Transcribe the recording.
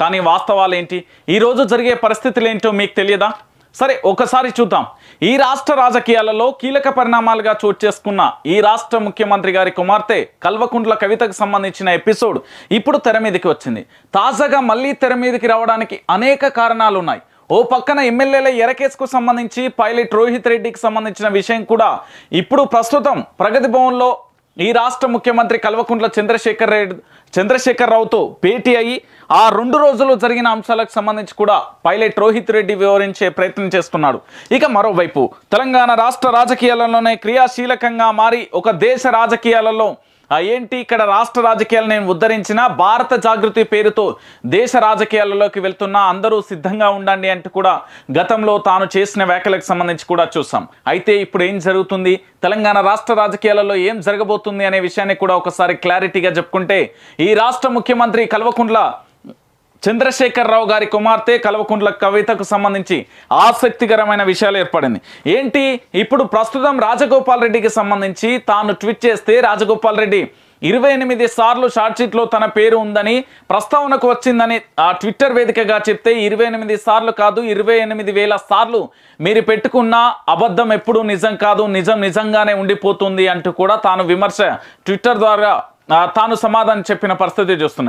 కానీ వాస్తవాలు ఏంటి ఈరోజు జరిగే పరిస్థితులు ఏంటో మీకు తెలియదా సరే ఒకసారి చూద్దాం ఈ రాష్ట్ర రాజకీయాలలో కీలక పరిణామాలుగా చోటు చేసుకున్న ఈ రాష్ట్ర ముఖ్యమంత్రి గారి కుమార్తె కల్వకుంట్ల కవితకు సంబంధించిన ఎపిసోడ్ ఇప్పుడు తెర మీదకి వచ్చింది తాజాగా మళ్ళీ తెర మీదకి రావడానికి అనేక కారణాలు ఉన్నాయి ఓ పక్కన ఎమ్మెల్యేల ఎరకేసుకు సంబంధించి పైలట్ రోహిత్ రెడ్డికి సంబంధించిన విషయం కూడా ఇప్పుడు ప్రస్తుతం ప్రగతి భవన్లో ఈ రాష్ట్ర ముఖ్యమంత్రి కల్వకుంట్ల చంద్రశేఖర్ రెడ్డి చంద్రశేఖర్ రావుతో భేటీ అయ్యి ఆ రెండు రోజులు జరిగిన అంశాలకు సంబంధించి కూడా పైలట్ రోహిత్ రెడ్డి వివరించే ప్రయత్నం చేస్తున్నాడు ఇక మరోవైపు తెలంగాణ రాష్ట్ర రాజకీయాలలోనే క్రియాశీలకంగా మారి ఒక దేశ రాజకీయాలలో ఏంటి ఇక్కడ రాష్ట్ర రాజకీయాలు నేను ఉద్ధరించిన భారత జాగృతి పేరుతో దేశ రాజకీయాలలోకి వెళ్తున్నా అందరూ సిద్ధంగా ఉండండి అంటూ కూడా గతంలో తాను చేసిన వ్యాఖ్యలకు సంబంధించి కూడా చూసాం అయితే ఇప్పుడు ఏం జరుగుతుంది తెలంగాణ రాష్ట్ర రాజకీయాలలో ఏం జరగబోతుంది అనే విషయాన్ని కూడా ఒకసారి క్లారిటీగా చెప్పుకుంటే ఈ రాష్ట్ర ముఖ్యమంత్రి కల్వకుంట్ల చంద్రశేఖరరావు గారి కుమార్తె కల్వకుంట్ల కవితకు సంబంధించి ఆసక్తికరమైన విషయాలు ఏర్పడింది ఏంటి ఇప్పుడు ప్రస్తుతం రాజగోపాల్ రెడ్డికి సంబంధించి తాను ట్వీట్ చేస్తే రాజగోపాల్ రెడ్డి ఇరవై ఎనిమిది సార్లు షార్ట్షీట్లో తన పేరు ఉందని ప్రస్తావనకు వచ్చిందని ఆ ట్విట్టర్ వేదికగా చెప్తే ఇరవై ఎనిమిది సార్లు కాదు ఇరవై ఎనిమిది వేల సార్లు మీరు పెట్టుకున్న అబద్ధం ఎప్పుడూ నిజం కాదు నిజం నిజంగానే ఉండిపోతుంది అంటూ కూడా తాను విమర్శ ట్విట్టర్ ద్వారా తాను సమాధానం చెప్పిన పరిస్థితి చూస్తున్నాయి